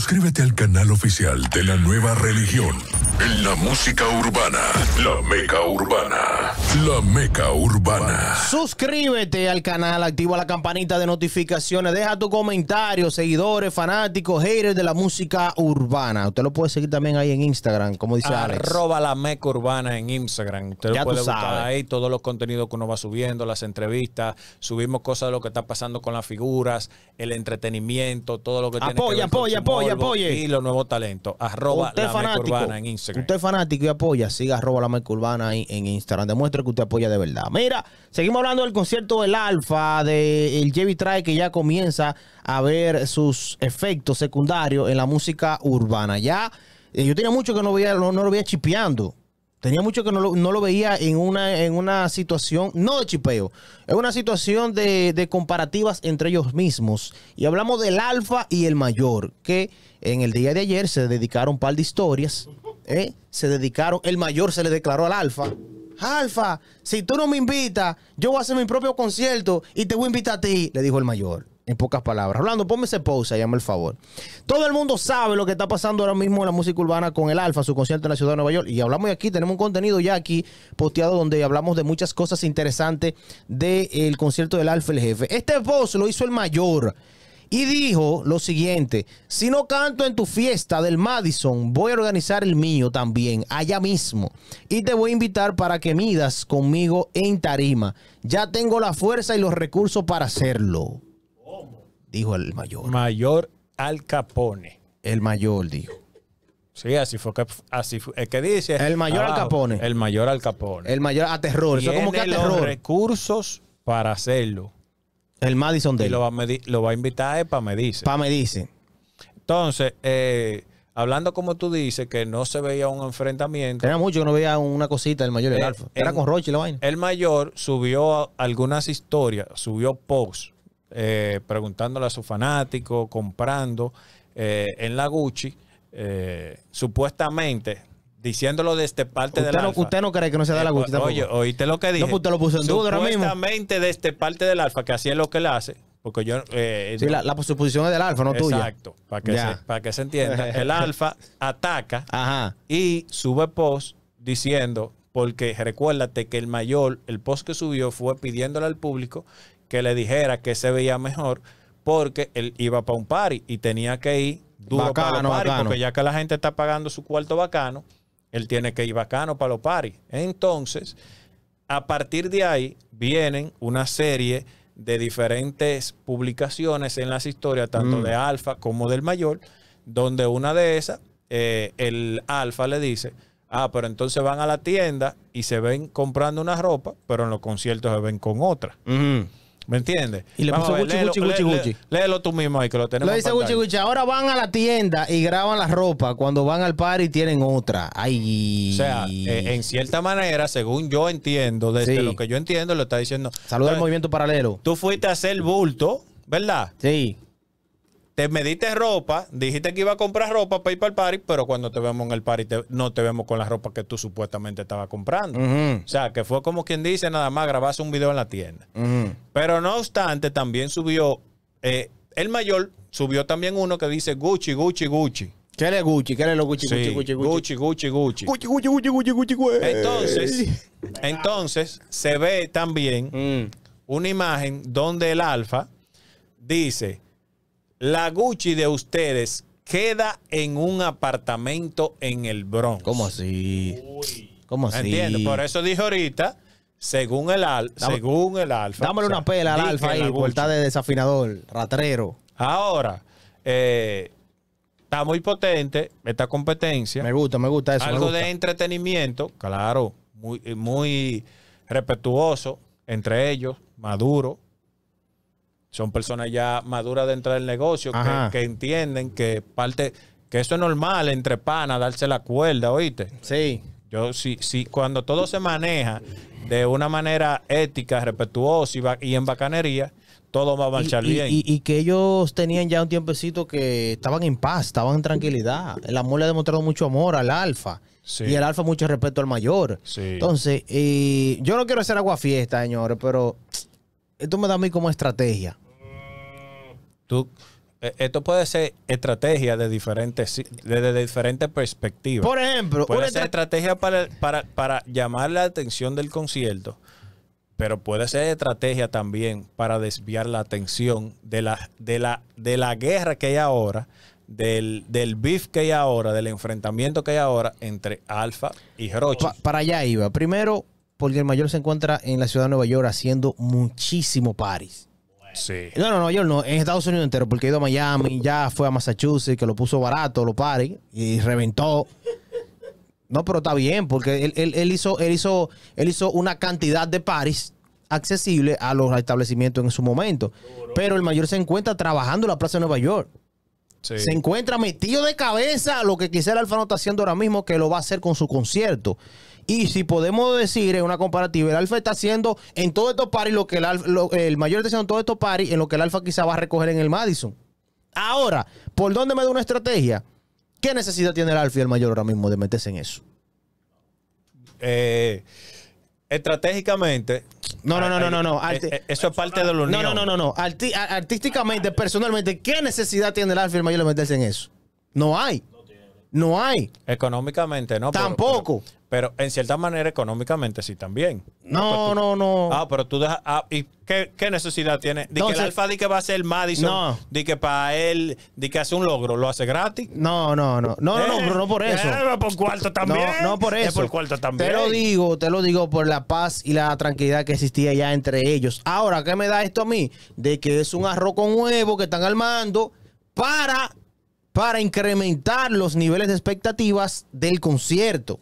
Suscríbete al canal oficial de la nueva religión en la música urbana, la meca urbana, la meca urbana. Suscríbete al canal, activa la campanita de notificaciones, deja tu comentario, seguidores, fanáticos, haters de la música urbana. Usted lo puede seguir también ahí en Instagram, como dice Alex. Arroba la meca urbana en Instagram. Usted lo puede buscar ahí todos los contenidos que uno va subiendo, las entrevistas, subimos cosas de lo que está pasando con las figuras, el entretenimiento, todo lo que apoya, tiene que ver apoya, apoya, apoya, Y los nuevos talentos. Arroba la meca urbana en Instagram. Si usted es fanático y apoya, siga arroba la marca urbana en, Instagram. Demuestre que usted apoya de verdad. Mira, seguimos hablando del concierto del Alfa, del Jevi Trae, que ya comienza a ver sus efectos secundarios en la música urbana. Ya, eh, yo tenía mucho que no, veía, no, lo veía chipeando. Tenía mucho que no lo, veía en una, en una situación, no de chipeo, en una situación de, de, comparativas entre ellos mismos. Y hablamos del alfa y el mayor, que en el día de ayer se dedicaron un par de historias ¿Eh? se dedicaron, el mayor se le declaró al alfa. Alfa, si tú no me invitas, yo voy a hacer mi propio concierto y te voy a invitar a ti, le dijo el mayor. En pocas palabras. Rolando, ponme ese pausa, llama el favor. Todo el mundo sabe lo que está pasando ahora mismo en la música urbana con el Alfa, su concierto en la ciudad de Nueva York. Y hablamos aquí, tenemos un contenido ya aquí posteado donde hablamos de muchas cosas interesantes del concierto del Alfa, el jefe. Este voz lo hizo el mayor y dijo lo siguiente, si no canto en tu fiesta del Madison, voy a organizar el mío también, allá mismo, y te voy a invitar para que midas conmigo en tarima. Ya tengo la fuerza y los recursos para hacerlo, dijo el mayor. Mayor Al Capone. El mayor dijo. Sí, así fue que así el que dice. El mayor Al Capone. El mayor Al Capone. El mayor a Eso como que a los recursos para hacerlo. El Madison Day. Y lo va a, invitar lo va a invitar para medirse. Para Entonces, eh, hablando como tú dices, que no se veía un enfrentamiento. Era mucho que no veía una cosita del mayor eh, Era con Roche la vaina. El mayor subió algunas historias, subió posts, eh, preguntándole a su fanático, comprando eh, en la Gucci. supuestamente diciéndolo desde este parte del alfa. Usted no cree que no se la eh, Oye, oíste lo que dije. No, pues, usted lo en duda mismo. desde este parte del alfa, que así es lo que él hace. Porque yo... Eh, sí, la, suposición es del alfa, no tuya. Exacto. Para que, se, para que se entienda. El alfa ataca y sube post diciendo... Porque recuérdate que el mayor, el post que subió fue pidiéndole al público que le dijera que se veía mejor porque él iba para un party y tenía que ir duro bacano, para el party porque ya que la gente está pagando su cuarto bacano, él tiene que ir bacano para los paris. Entonces, a partir de ahí vienen una serie de diferentes publicaciones en las historias, tanto mm. de Alfa como del Mayor, donde una de esas, eh, el Alfa le dice, ah, pero entonces van a la tienda y se ven comprando una ropa, pero en los conciertos se ven con otra. Mm. ¿Me entiendes? Y le puso Gucci, Gucci, Gucci, Gucci. Léelo tú mismo ahí que lo tenemos. Lo dice Gucci, Gucci. Ahora van a la tienda y graban la ropa. Cuando van al par y tienen otra. Ay. O sea, eh, en cierta manera, según yo entiendo, desde lo que yo entiendo, lo está diciendo. Saluda al movimiento paralelo. Tú fuiste a hacer bulto, ¿verdad? Sí te mediste ropa, dijiste que iba a comprar ropa para ir para el party, pero cuando te vemos en el party no te vemos con la ropa que tú supuestamente estabas comprando. O sea, que fue como quien dice, nada más grabaste un video en la tienda. Pero no obstante, también subió, eh, el mayor subió también uno que dice Gucci, Gucci, Gucci. ¿Qué le Gucci? ¿Qué le lo Gucci, Gucci, Gucci, Gucci, Gucci, Gucci? Gucci, Gucci, Gucci, Gucci, Gucci. Entonces, entonces se ve también mm. una imagen donde el alfa dice la Gucci de ustedes queda en un apartamento en el Bronx. ¿Cómo así? ¿Cómo así? Entiendo, por eso dije ahorita, según el, según el alfa. Dámosle una pela al alfa ahí, vuelta de desafinador, ratrero. Ahora, eh, está muy potente esta competencia. Me gusta, me gusta eso. Algo de entretenimiento, claro, muy, muy respetuoso entre ellos, maduro, son personas ya maduras dentro del negocio que, entienden que parte que eso es normal entre panas darse la cuerda, ¿oíste? Sí. Yo sí, cuando todo se maneja de una manera ética, respetuosa y, en bacanería, todo va a marchar bien. Y, que ellos tenían ya un tiempecito que estaban en paz, estaban en tranquilidad. El amor le ha demostrado mucho amor al alfa. Sí. Y el alfa mucho respeto al mayor. Entonces, y eh, yo no quiero hacer agua fiesta, señores, pero esto me da a mí como estrategia. Eh, esto puede ser estrategia de diferentes, desde diferentes perspectivas. Por ejemplo, puede ser estrategia para, para, para llamar la atención del concierto, pero puede ser estrategia también para desviar la atención de la, de la, de la guerra que hay ahora del, del beef que hay ahora, del enfrentamiento que hay ahora entre Alfa y Roche. para allá iba. Primero, porque el mayor se encuentra en la ciudad de Nueva York haciendo muchísimo paris. No, no, no, yo no. En Estados Unidos entero, porque ha ido a Miami, ya fue a Massachusetts, que lo puso barato, lo paris y reventó. No, pero está bien, porque él, hizo, él, hizo, él hizo una cantidad de paris accesible a los establecimientos en su momento. Pero el mayor se encuentra trabajando en la Plaza de Nueva York. Se encuentra metido de cabeza lo que quisiera el Alfano está haciendo ahora mismo, que lo va a hacer con su concierto. Y si podemos decir en una comparativa, el Alfa está haciendo en todos estos paris lo que el, Alfa, el mayor está haciendo en todos estos paris en lo que el Alfa quizá va a recoger en el Madison. Ahora, ¿por dónde me da una estrategia? ¿Qué necesidad tiene el Alfa y el mayor ahora mismo de meterse en eso? Eh, estratégicamente. No, no, no, no, no. Eh, eh, eso es parte de lo No, no, no, no. no. artísticamente, personalmente, ¿qué necesidad tiene el Alfa y el mayor de meterse en eso? No hay no hay. Económicamente no. Tampoco. Pero, en cierta manera económicamente sí también. No, pues no, no. Ah, pero tú dejas... Ah, ¿Y qué, qué, necesidad tiene? Di que el alfa que va a ser Madison. No. Di que para él, di que hace un logro, lo hace gratis. No, no, no. No, no, no, eh, no por eso. Eh, por cuarto también. No, no por eso. Es por cuarto también. Te lo digo, te lo digo por la paz y la tranquilidad que existía ya entre ellos. Ahora, ¿qué me da esto a mí? De que es un arroz con huevo que están armando para para incrementar los niveles de expectativas del concierto.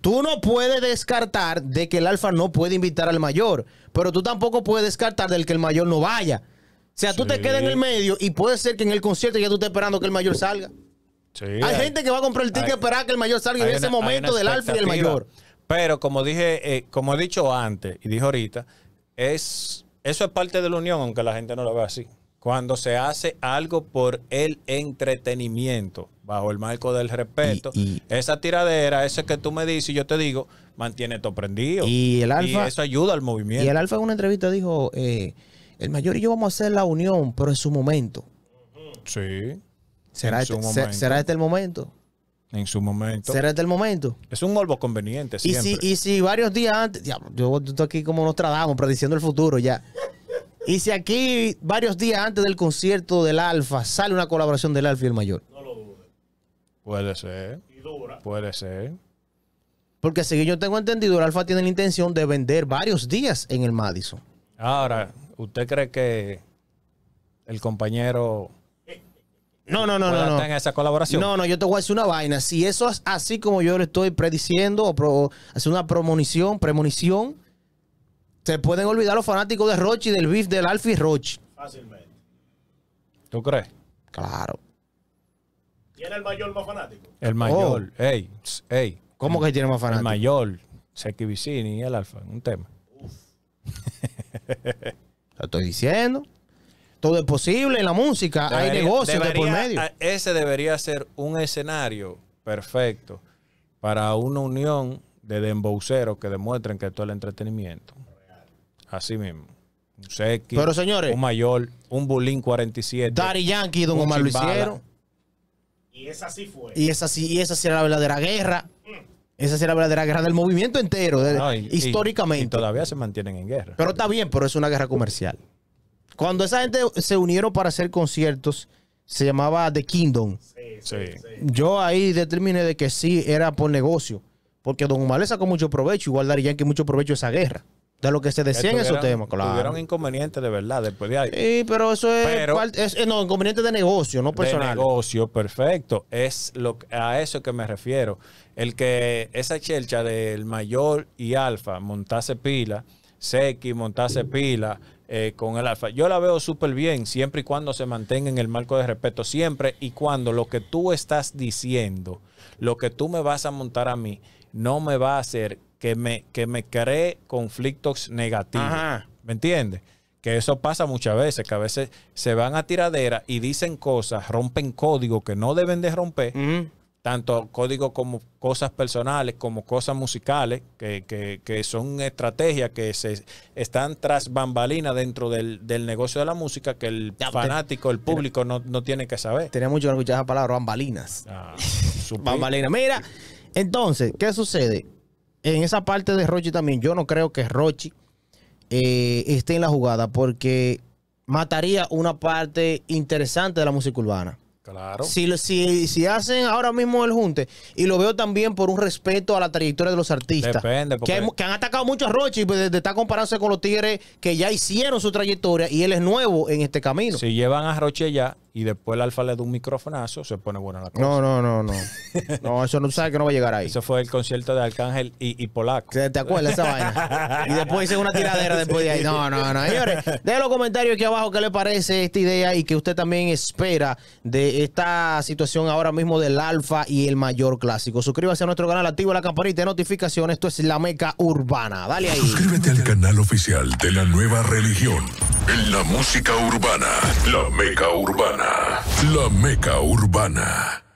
Tú no puedes descartar de que el alfa no puede invitar al mayor, pero tú tampoco puedes descartar del que el mayor no vaya. O sea, tú te quedas en el medio y puede ser que en el concierto ya tú estés esperando que el mayor salga. hay, gente que va a comprar el ticket y esperar que el mayor salga en ese momento del alfa y del mayor. Pero como dije, eh, como he dicho antes y dije ahorita, es, eso es parte de la unión, aunque la gente no lo vea así cuando se hace algo por el entretenimiento, bajo el marco del respeto, esa tiradera, ese que tú me dices y yo te digo, mantiene todo prendido. Y el Alfa. eso ayuda al movimiento. Y el Alfa en una entrevista dijo: eh, el mayor y yo vamos a hacer la unión, pero en su momento. Sí. ¿Será, este, ¿será este el momento? En su momento. ¿Será este el momento? Es un morbo conveniente. Siempre. Y, si, y si varios días antes, yo estoy aquí como nos tratamos, prediciendo el futuro ya. Y si aquí, varios días antes del concierto del Alfa, sale una colaboración del Alfa y el Mayor. No lo dudo. Puede ser. Y dura. Puede ser. Porque según yo tengo entendido, el Alfa tiene la intención de vender varios días en el Madison. Ahora, ¿usted cree que el compañero... No, no, no, no, no. En esa colaboración. No, no, yo te voy a decir una vaina. Si eso es así como yo le estoy prediciendo o hace hacer una premonición, premonición, se pueden olvidar los fanáticos de y del beef del Alfie Roche. Fácilmente. ¿Tú crees? Claro. es el mayor más fanático? El mayor. Oh. Ey, ¿Cómo que tiene más fanático? El mayor. Seki Vicini y el Alfa. Un tema. Uf. Lo estoy diciendo. Todo es posible en la música. Hay negocios de por medio. Ah, ese debería ser un escenario perfecto para una unión de dembowceros que demuestren que esto es el entretenimiento. Así mismo. Un Pero señores, un mayor, un Bulín 47. Dari Yankee y Don Omar lo hicieron. Y esa sí fue. Y esa sí, y esa sí era la verdadera guerra. Esa sí era la verdadera guerra del movimiento entero, históricamente. Y, todavía se mantienen en guerra. Pero está bien, pero es una guerra comercial. Cuando esa gente se unieron para hacer conciertos, se llamaba The Kingdom. Yo ahí determiné de que sí era por negocio. Porque Don Omar le sacó mucho provecho, igual Dari Yankee mucho provecho de esa guerra de lo que se decía en esos temas, claro. Tuvieron inconvenientes de verdad después de ahí. Sí, pero eso es, eh, no, inconveniente de negocio, no personal. De negocio, perfecto. Es lo a eso que me refiero. El que esa chelcha del mayor y alfa montase pila, Seki montase pila eh, con el alfa. Yo la veo súper bien, siempre y cuando se mantenga en el marco de respeto, siempre y cuando lo que tú estás diciendo, lo que tú me vas a montar a mí, no me va a hacer que me, que me cree conflictos negativos. ¿Me entiendes? Que eso pasa muchas veces, que a veces se van a tiradera y dicen cosas, rompen códigos que no deben de romper, tanto códigos como cosas personales, como cosas musicales, que, son estrategias que se están tras bambalinas dentro del, negocio de la música que el fanático, el público no, no, tiene que saber. Tenía mucho que escuchar esa palabra, bambalinas. Ah, su bambalinas. Mira, entonces, ¿qué sucede? en esa parte de Rochi también, yo no creo que Rochi eh, esté en la jugada porque mataría una parte interesante de la música urbana. Claro. Si, hacen ahora mismo el junte, y lo veo también por un respeto a la trayectoria de los artistas. que, han atacado mucho a Rochi, pues, de, está comparándose con los tigres que ya hicieron su trayectoria y él es nuevo en este camino. Si llevan a Rochi ya, y después el Alfa le da un microfonazo, se pone buena la cosa. No, no, no, no. No, eso no sabe que no va a llegar ahí. Eso fue el concierto de Arcángel y, Polaco. ¿Te, acuerdas esa vaina? Y después hice una tiradera después de ahí. No, no, no. Señores, dejen los comentarios aquí abajo qué le parece esta idea y qué usted también espera de esta situación ahora mismo del Alfa y el Mayor Clásico. Suscríbase a nuestro canal, activa la campanita de notificaciones. Esto es La Meca Urbana. Dale ahí. Suscríbete al canal oficial de la nueva religión. En la música urbana, la meca urbana, la meca urbana.